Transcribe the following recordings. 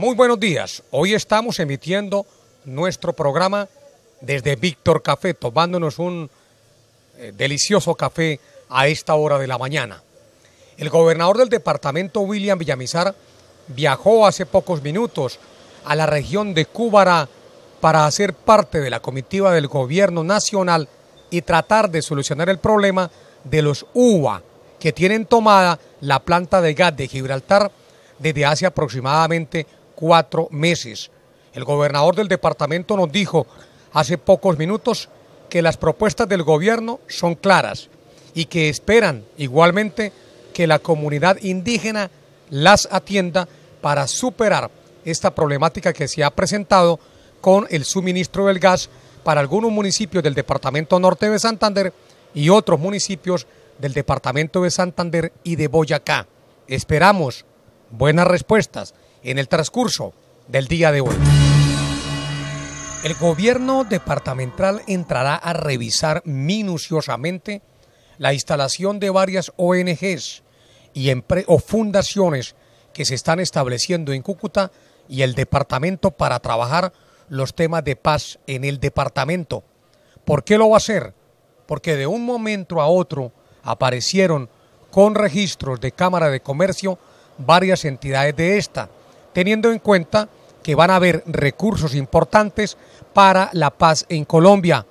Muy buenos días. Hoy estamos emitiendo nuestro programa desde Víctor Café, tomándonos un eh, delicioso café a esta hora de la mañana. El gobernador del departamento, William Villamizar, viajó hace pocos minutos a la región de Cúbara para hacer parte de la comitiva del gobierno nacional y tratar de solucionar el problema de los UVA que tienen tomada la planta de gas de Gibraltar desde hace aproximadamente cuatro meses. El gobernador del departamento nos dijo hace pocos minutos que las propuestas del gobierno son claras y que esperan igualmente que la comunidad indígena las atienda para superar esta problemática que se ha presentado con el suministro del gas para algunos municipios del departamento norte de Santander y otros municipios del departamento de Santander y de Boyacá. Esperamos buenas respuestas en el transcurso del día de hoy. El gobierno departamental entrará a revisar minuciosamente la instalación de varias ONGs y o fundaciones que se están estableciendo en Cúcuta y el departamento para trabajar los temas de paz en el departamento. ¿Por qué lo va a hacer? Porque de un momento a otro aparecieron con registros de Cámara de Comercio varias entidades de esta teniendo en cuenta que van a haber recursos importantes para la paz en Colombia.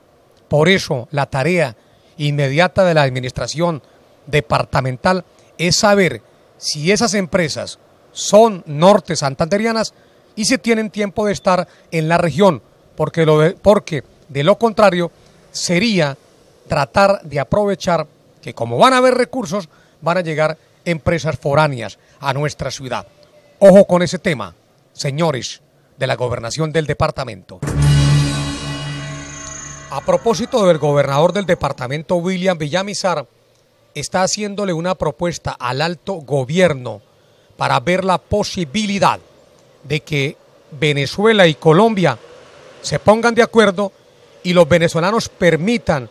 Por eso la tarea inmediata de la administración departamental es saber si esas empresas son norte santanderianas y si tienen tiempo de estar en la región, porque, porque de lo contrario sería tratar de aprovechar que como van a haber recursos, van a llegar empresas foráneas a nuestra ciudad. Ojo con ese tema, señores de la gobernación del departamento. A propósito del gobernador del departamento, William Villamizar, está haciéndole una propuesta al alto gobierno para ver la posibilidad de que Venezuela y Colombia se pongan de acuerdo y los venezolanos permitan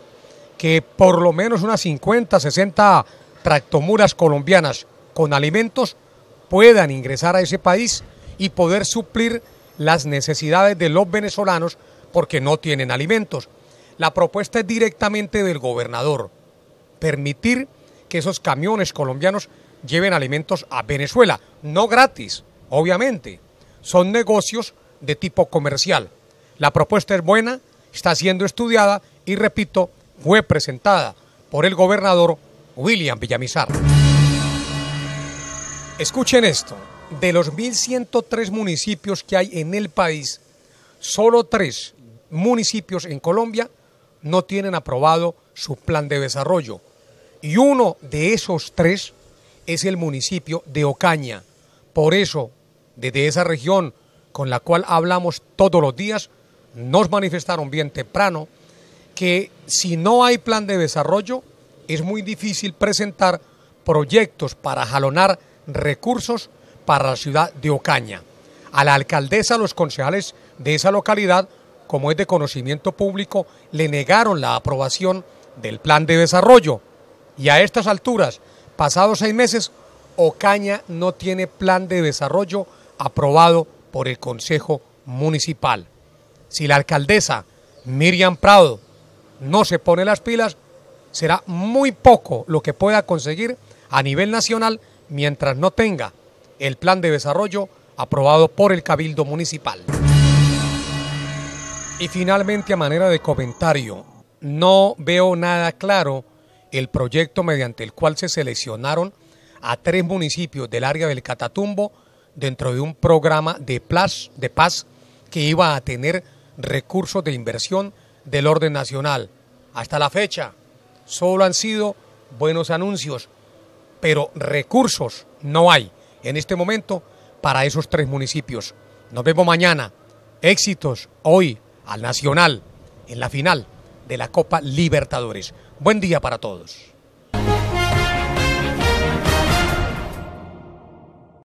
que por lo menos unas 50, 60 tractomuras colombianas con alimentos puedan ingresar a ese país y poder suplir las necesidades de los venezolanos porque no tienen alimentos. La propuesta es directamente del gobernador, permitir que esos camiones colombianos lleven alimentos a Venezuela, no gratis, obviamente, son negocios de tipo comercial. La propuesta es buena, está siendo estudiada y, repito, fue presentada por el gobernador William Villamizar. Escuchen esto, de los 1.103 municipios que hay en el país, solo tres municipios en Colombia no tienen aprobado su plan de desarrollo. Y uno de esos tres es el municipio de Ocaña. Por eso, desde esa región con la cual hablamos todos los días, nos manifestaron bien temprano que si no hay plan de desarrollo, es muy difícil presentar proyectos para jalonar recursos para la ciudad de Ocaña. A la alcaldesa, los concejales de esa localidad, como es de conocimiento público, le negaron la aprobación del plan de desarrollo. Y a estas alturas, pasados seis meses, Ocaña no tiene plan de desarrollo aprobado por el Consejo Municipal. Si la alcaldesa Miriam Prado no se pone las pilas, será muy poco lo que pueda conseguir a nivel nacional mientras no tenga el plan de desarrollo aprobado por el Cabildo Municipal. Y finalmente, a manera de comentario, no veo nada claro el proyecto mediante el cual se seleccionaron a tres municipios del área del Catatumbo dentro de un programa de, paz que iba a tener recursos de inversión del orden nacional. Hasta la fecha, solo han sido buenos anuncios, pero recursos no hay en este momento para esos tres municipios. Nos vemos mañana. Éxitos hoy al Nacional en la final de la Copa Libertadores. Buen día para todos.